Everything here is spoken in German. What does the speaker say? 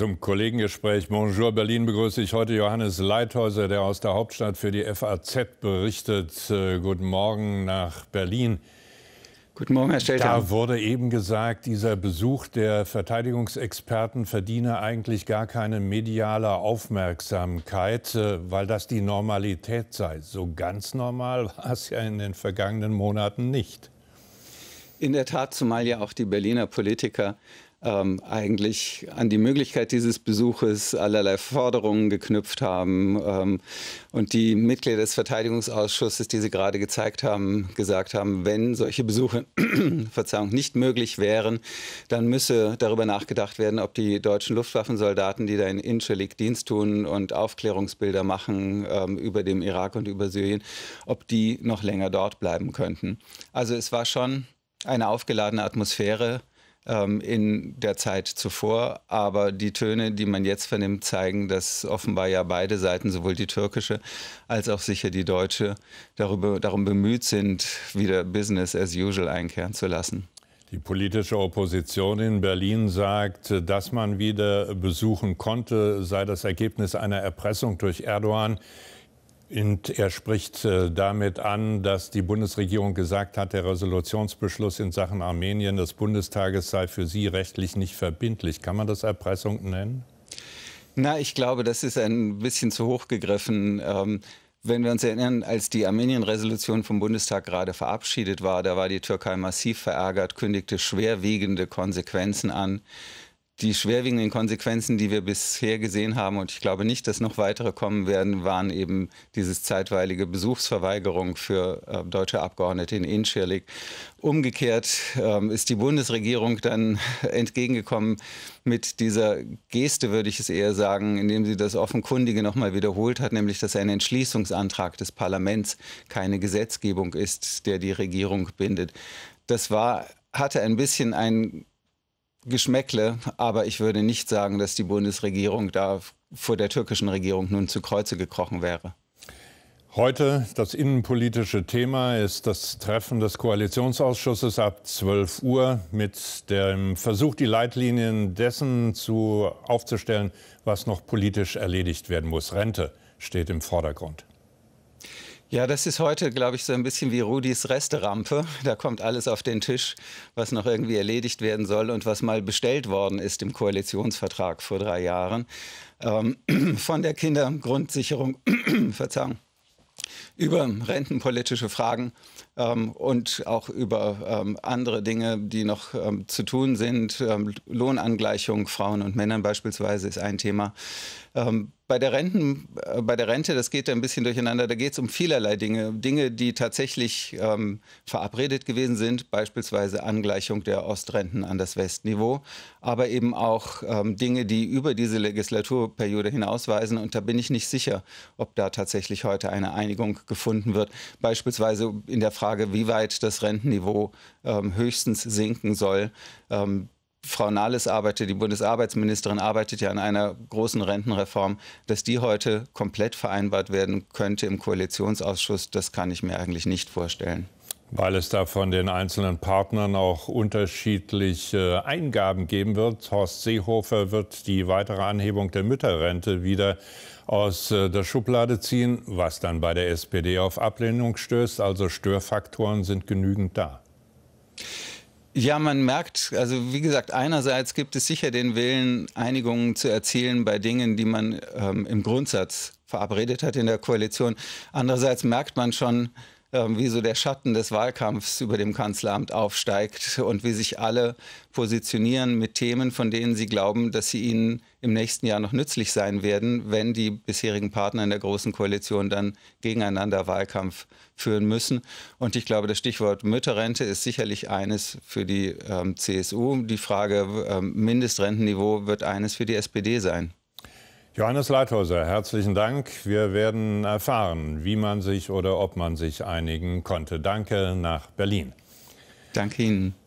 Zum Kollegengespräch Bonjour Berlin begrüße ich heute Johannes Leithäuser, der aus der Hauptstadt für die FAZ berichtet. Äh, guten Morgen nach Berlin. Guten Morgen, Herr Stelter. Da wurde eben gesagt, dieser Besuch der Verteidigungsexperten verdiene eigentlich gar keine mediale Aufmerksamkeit, äh, weil das die Normalität sei. So ganz normal war es ja in den vergangenen Monaten nicht. In der Tat, zumal ja auch die Berliner Politiker ähm, eigentlich an die Möglichkeit dieses Besuches allerlei Forderungen geknüpft haben ähm, und die Mitglieder des Verteidigungsausschusses, die Sie gerade gezeigt haben, gesagt haben, wenn solche Besuche Verzeihung, nicht möglich wären, dann müsse darüber nachgedacht werden, ob die deutschen Luftwaffensoldaten, die da in Inchelik Dienst tun und Aufklärungsbilder machen ähm, über dem Irak und über Syrien, ob die noch länger dort bleiben könnten. Also es war schon eine aufgeladene Atmosphäre ähm, in der Zeit zuvor. Aber die Töne, die man jetzt vernimmt, zeigen, dass offenbar ja beide Seiten, sowohl die türkische als auch sicher die deutsche, darüber, darum bemüht sind, wieder Business as usual einkehren zu lassen. Die politische Opposition in Berlin sagt, dass man wieder besuchen konnte, sei das Ergebnis einer Erpressung durch Erdogan. Und er spricht äh, damit an, dass die Bundesregierung gesagt hat, der Resolutionsbeschluss in Sachen Armenien des Bundestages sei für sie rechtlich nicht verbindlich. Kann man das Erpressung nennen? Na, ich glaube, das ist ein bisschen zu hoch gegriffen. Ähm wenn wir uns erinnern, als die Armenien-Resolution vom Bundestag gerade verabschiedet war, da war die Türkei massiv verärgert, kündigte schwerwiegende Konsequenzen an die schwerwiegenden Konsequenzen, die wir bisher gesehen haben, und ich glaube nicht, dass noch weitere kommen werden, waren eben dieses zeitweilige Besuchsverweigerung für äh, deutsche Abgeordnete in Inschirlik. Umgekehrt ähm, ist die Bundesregierung dann entgegengekommen mit dieser Geste, würde ich es eher sagen, indem sie das Offenkundige nochmal wiederholt hat, nämlich dass ein Entschließungsantrag des Parlaments keine Gesetzgebung ist, der die Regierung bindet. Das war hatte ein bisschen einen Geschmäckle, aber ich würde nicht sagen, dass die Bundesregierung da vor der türkischen Regierung nun zu Kreuze gekrochen wäre. Heute das innenpolitische Thema ist das Treffen des Koalitionsausschusses ab 12 Uhr mit dem Versuch, die Leitlinien dessen zu, aufzustellen, was noch politisch erledigt werden muss. Rente steht im Vordergrund. Ja, das ist heute, glaube ich, so ein bisschen wie Rudis Resterampe. Da kommt alles auf den Tisch, was noch irgendwie erledigt werden soll und was mal bestellt worden ist im Koalitionsvertrag vor drei Jahren. Ähm, von der Kindergrundsicherung, Verzeihung, über rentenpolitische Fragen ähm, und auch über ähm, andere Dinge, die noch ähm, zu tun sind. Ähm, Lohnangleichung Frauen und Männern beispielsweise ist ein Thema. Ähm, bei der, Renten, äh, bei der Rente, das geht ein bisschen durcheinander, da geht es um vielerlei Dinge. Dinge, die tatsächlich ähm, verabredet gewesen sind, beispielsweise Angleichung der Ostrenten an das Westniveau, aber eben auch Dinge, die über diese Legislaturperiode hinausweisen. Und da bin ich nicht sicher, ob da tatsächlich heute eine Einigung gefunden wird. Beispielsweise in der Frage, Frage, wie weit das Rentenniveau ähm, höchstens sinken soll. Ähm, Frau Nahles arbeitet, die Bundesarbeitsministerin arbeitet ja an einer großen Rentenreform. Dass die heute komplett vereinbart werden könnte im Koalitionsausschuss, das kann ich mir eigentlich nicht vorstellen. Weil es da von den einzelnen Partnern auch unterschiedliche äh, Eingaben geben wird. Horst Seehofer wird die weitere Anhebung der Mütterrente wieder aus äh, der Schublade ziehen, was dann bei der SPD auf Ablehnung stößt. Also Störfaktoren sind genügend da. Ja, man merkt, also wie gesagt, einerseits gibt es sicher den Willen, Einigungen zu erzielen bei Dingen, die man ähm, im Grundsatz verabredet hat in der Koalition. Andererseits merkt man schon, ähm, wie so der Schatten des Wahlkampfs über dem Kanzleramt aufsteigt und wie sich alle positionieren mit Themen, von denen sie glauben, dass sie ihnen im nächsten Jahr noch nützlich sein werden, wenn die bisherigen Partner in der Großen Koalition dann gegeneinander Wahlkampf führen müssen. Und ich glaube, das Stichwort Mütterrente ist sicherlich eines für die ähm, CSU. Die Frage ähm, Mindestrentenniveau wird eines für die SPD sein. Johannes Leithäuser, herzlichen Dank. Wir werden erfahren, wie man sich oder ob man sich einigen konnte. Danke nach Berlin. Danke Ihnen.